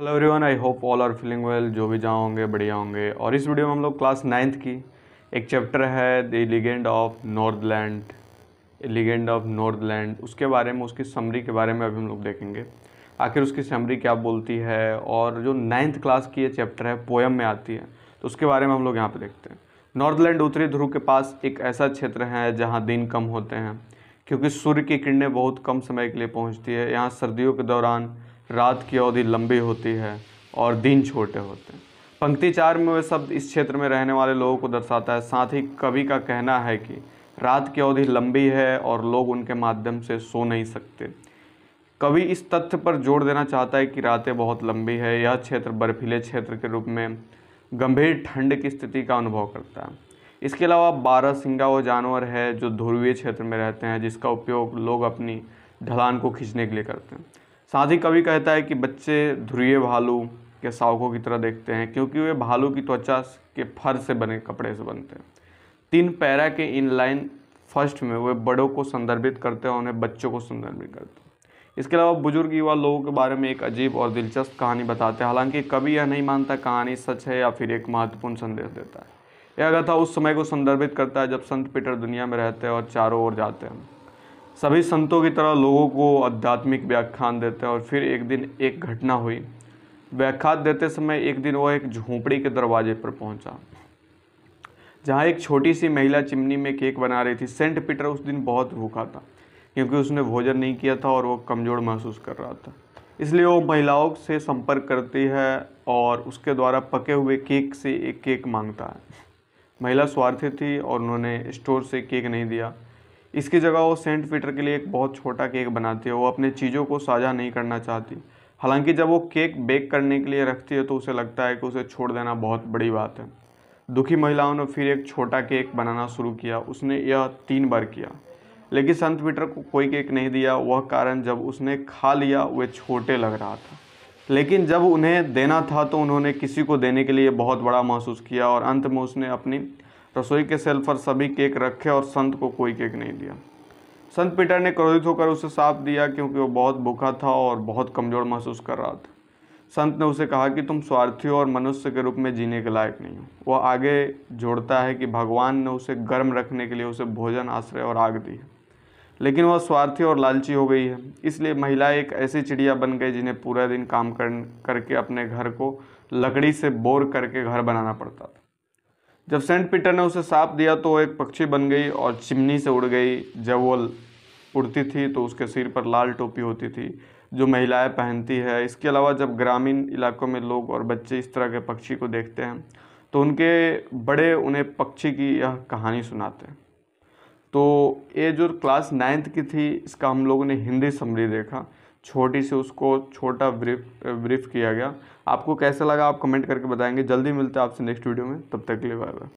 hello everyone I hope all are feeling well जो भी जहाँ होंगे बढ़िया होंगे और इस वीडियो में हम लोग क्लास नाइन्थ की एक चैप्टर है the legend of Northland legend of Northland उसके बारे में उसकी समरी के बारे में अभी हम लोग देखेंगे आखिर उसकी समरी क्या बोलती है और जो नाइन्थ क्लास की ये चैप्टर है पोएम में आती है तो उसके बारे में हम लोग यहाँ पर देखते हैं नॉर्थलैंड उत्तरी ध्रुव के पास एक ऐसा क्षेत्र है जहाँ दिन कम होते हैं क्योंकि सूर्य की किरणें बहुत कम समय के लिए पहुँचती है यहाँ सर्दियों के दौरान रात की अवधि लंबी होती है और दिन छोटे होते हैं पंक्ति चार में वह शब्द इस क्षेत्र में रहने वाले लोगों को दर्शाता है साथ ही कवि का कहना है कि रात की अवधि लंबी है और लोग उनके माध्यम से सो नहीं सकते कवि इस तथ्य पर जोर देना चाहता है कि रातें बहुत लंबी है यह क्षेत्र बर्फीले क्षेत्र के रूप में गंभीर ठंड की स्थिति का अनुभव करता है इसके अलावा बारह सिंगा वो जानवर है जो ध्रुवीय क्षेत्र में रहते हैं जिसका उपयोग लोग अपनी ढलान को खींचने के लिए करते हैं साथ ही कवि कहता है कि बच्चे ध्रुवीय भालू के सावकों की तरह देखते हैं क्योंकि वे भालू की त्वचा के फर से बने कपड़े से बनते हैं तीन पैरा के इन लाइन फर्स्ट में वे बड़ों को संदर्भित करते हैं और उन्हें बच्चों को संदर्भित करते हैं इसके अलावा बुजुर्ग युवा लोगों के बारे में एक अजीब और दिलचस्प कहानी बताते हैं हालांकि कभी यह नहीं मानता कहानी सच है या फिर एक महत्वपूर्ण संदेश देता है यह कथा उस समय को संदर्भित करता है जब संत पीटर दुनिया में रहते हैं और चारों ओर जाते हैं सभी संतों की तरह लोगों को आध्यात्मिक व्याख्यान देते हैं और फिर एक दिन एक घटना हुई व्याख्यान देते समय एक दिन वह एक झोंपड़ी के दरवाजे पर पहुंचा जहाँ एक छोटी सी महिला चिमनी में केक बना रही थी सेंट पीटर उस दिन बहुत भूखा था क्योंकि उसने भोजन नहीं किया था और वह कमज़ोर महसूस कर रहा था इसलिए वो महिलाओं से संपर्क करती है और उसके द्वारा पके हुए केक से एक केक मांगता है महिला स्वार्थी थी और उन्होंने स्टोर से केक नहीं दिया इसकी जगह वो सेंट पीटर के लिए एक बहुत छोटा केक बनाती है वो अपने चीज़ों को साझा नहीं करना चाहती हालांकि जब वो केक बेक करने के लिए रखती है तो उसे लगता है कि उसे छोड़ देना बहुत बड़ी बात है दुखी महिलाओं ने फिर एक छोटा केक बनाना शुरू किया उसने यह तीन बार किया लेकिन संत पीटर को कोई केक नहीं दिया वह कारण जब उसने खा लिया वे छोटे लग रहा था लेकिन जब उन्हें देना था तो उन्होंने किसी को देने के लिए बहुत बड़ा महसूस किया और अंत में उसने अपनी रसोई तो के सेल पर सभी केक रखे और संत को कोई केक नहीं दिया संत पीटर ने क्रोधित होकर उसे साफ दिया क्योंकि वो बहुत भूखा था और बहुत कमज़ोर महसूस कर रहा था संत ने उसे कहा कि तुम स्वार्थी और मनुष्य के रूप में जीने के लायक नहीं हो वह आगे जोड़ता है कि भगवान ने उसे गर्म रखने के लिए उसे भोजन आश्रय और आग दी है लेकिन वह स्वार्थी और लालची हो गई है इसलिए महिला एक ऐसी चिड़िया बन गई जिन्हें पूरा दिन काम कर करके अपने घर को लकड़ी से बोर करके घर बनाना पड़ता था जब सेंट पीटर ने उसे सांप दिया तो एक पक्षी बन गई और चिमनी से उड़ गई जब वो उड़ती थी तो उसके सिर पर लाल टोपी होती थी जो महिलाएं पहनती है इसके अलावा जब ग्रामीण इलाकों में लोग और बच्चे इस तरह के पक्षी को देखते हैं तो उनके बड़े उन्हें पक्षी की यह कहानी सुनाते हैं तो ये जो क्लास नाइन्थ की थी इसका हम लोगों ने हिंदी समरी देखा छोटी सी उसको छोटा ब्रीफ ब्रीफ किया गया आपको कैसा लगा आप कमेंट करके बताएंगे जल्दी मिलते हैं आपसे नेक्स्ट वीडियो में तब तक के लिए बाय बाय